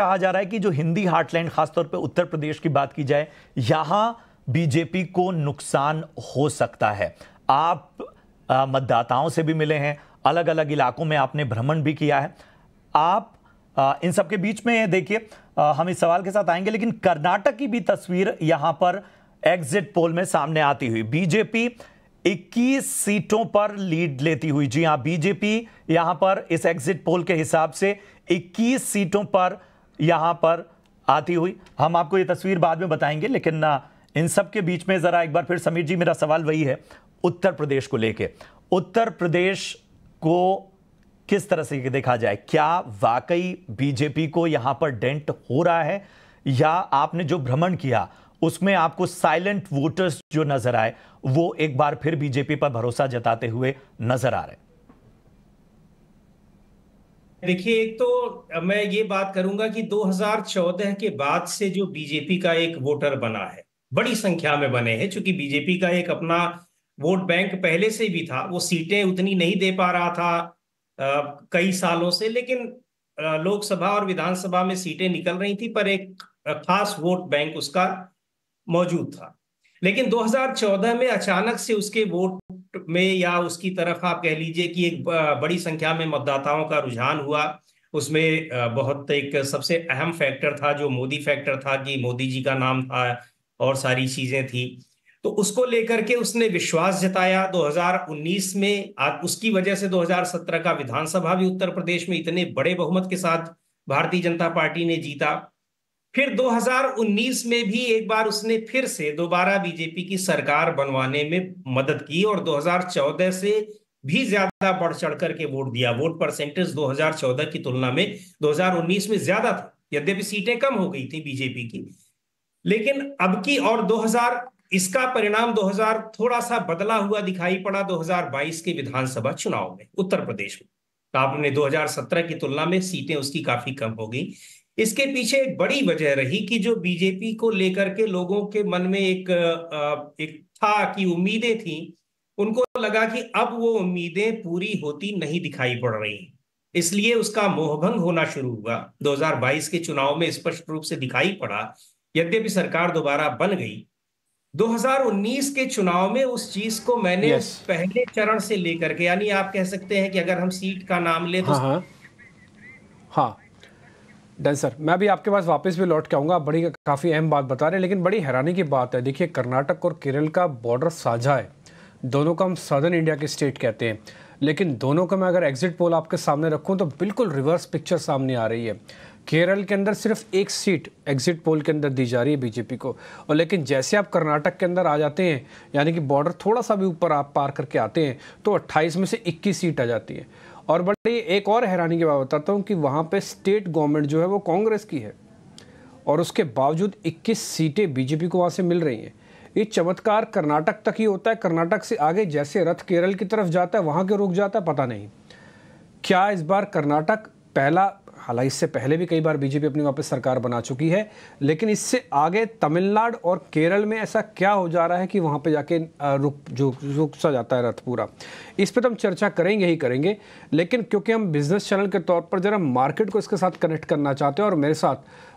कहा जा रहा है कि जो हिंदी हार्टलैंड खासतौर पर उत्तर प्रदेश की बात की जाए यहां बीजेपी को नुकसान हो सकता है आप मतदाताओं से भी मिले हैं अलग अलग इलाकों में आपने भ्रमण भी किया है आप आ, इन सबके बीच में देखिए हम इस सवाल के साथ आएंगे लेकिन कर्नाटक की भी तस्वीर यहां पर एग्जिट पोल में सामने आती हुई बीजेपी 21 सीटों पर लीड लेती हुई जी हां बीजेपी यहां पर इस एग्जिट पोल के हिसाब से 21 सीटों पर यहाँ पर आती हुई हम आपको ये तस्वीर बाद में बताएंगे लेकिन इन सब के बीच में ज़रा एक बार फिर समीर जी मेरा सवाल वही है उत्तर प्रदेश को लेके उत्तर प्रदेश को किस तरह से देखा जाए क्या वाकई बीजेपी को यहाँ पर डेंट हो रहा है या आपने जो भ्रमण किया उसमें आपको साइलेंट वोटर्स जो नजर आए वो एक बार फिर बीजेपी पर भरोसा जताते हुए नजर आ रहे देखिए एक तो मैं ये बात करूंगा कि 2014 के बाद से जो बीजेपी का एक वोटर बना है बड़ी संख्या में बने हैं चूंकि बीजेपी का एक अपना वोट बैंक पहले से भी था वो सीटें उतनी नहीं दे पा रहा था आ, कई सालों से लेकिन लोकसभा और विधानसभा में सीटें निकल रही थी पर एक खास वोट बैंक उसका मौजूद था लेकिन 2014 में अचानक से उसके वोट में या उसकी तरफ आप कह लीजिए कि एक बड़ी संख्या में मतदाताओं का रुझान हुआ उसमें बहुत एक सबसे अहम फैक्टर था जो मोदी फैक्टर था कि मोदी जी का नाम था और सारी चीजें थी तो उसको लेकर के उसने विश्वास जताया 2019 में आज उसकी वजह से 2017 का विधानसभा भी उत्तर प्रदेश में इतने बड़े बहुमत के साथ भारतीय जनता पार्टी ने जीता फिर 2019 में भी एक बार उसने फिर से दोबारा बीजेपी की सरकार बनवाने में मदद की और 2014 से भी ज्यादा बढ़ चढ़ करके वोट दिया वोट परसेंटेज 2014 की तुलना में 2019 में ज्यादा था यद्यपि सीटें कम हो गई थी बीजेपी की लेकिन अब की और 2000 इसका परिणाम 2000 थोड़ा सा बदला हुआ दिखाई पड़ा 2022 के विधानसभा चुनाव में उत्तर प्रदेश में तो आपने 2017 की तुलना में सीटें उसकी काफी कम हो गई इसके पीछे एक बड़ी वजह रही कि जो बीजेपी को लेकर के लोगों के मन में एक एक था कि उम्मीदें थी उनको लगा कि अब वो उम्मीदें पूरी होती नहीं दिखाई पड़ रही इसलिए उसका मोहभंग होना शुरू हुआ 2022 के चुनाव में स्पष्ट रूप से दिखाई पड़ा यद्यपि सरकार दोबारा बन गई 2019 के चुनाव में उस चीज को मैंने yes. पहले चरण से लेकर के यानी आप कह सकते हैं कि अगर हम सीट का नाम ले तो हाँ, हाँ. हाँ. डन सर मैं भी आपके पास वापस भी लौट के आऊँगा बड़ी काफ़ी अहम बात बता रहे हैं लेकिन बड़ी हैरानी की बात है देखिए कर्नाटक और केरल का बॉर्डर साझा है दोनों को हम सदर्न इंडिया के स्टेट कहते हैं लेकिन दोनों का मैं अगर एग्जिट पोल आपके सामने रखूँ तो बिल्कुल रिवर्स पिक्चर सामने आ रही है केरल के अंदर सिर्फ एक सीट एग्जिट पोल के अंदर दी जा रही है बीजेपी को और लेकिन जैसे आप कर्नाटक के अंदर आ जाते हैं यानी कि बॉर्डर थोड़ा सा भी ऊपर आप पार करके आते हैं तो 28 में से 21 सीट आ जाती है और बड़ी एक और हैरानी की बात बताता हूँ कि वहाँ पे स्टेट गवर्नमेंट जो है वो कांग्रेस की है और उसके बावजूद 21 सीटें बीजेपी को वहाँ से मिल रही हैं ये चमत्कार कर्नाटक तक ही होता है कर्नाटक से आगे जैसे रथ केरल की तरफ जाता है वहाँ क्यों रुक जाता है पता नहीं क्या इस बार कर्नाटक पहला हालांकि इससे पहले भी कई बार बीजेपी अपनी वापस सरकार बना चुकी है लेकिन इससे आगे तमिलनाडु और केरल में ऐसा क्या हो जा रहा है कि वहाँ पे जाके रुक जो रुक सा जाता है रथ पूरा इस पर तो हम चर्चा करेंगे ही करेंगे लेकिन क्योंकि हम बिजनेस चैनल के तौर पर ज़रा मार्केट को इसके साथ कनेक्ट करना चाहते हैं और मेरे साथ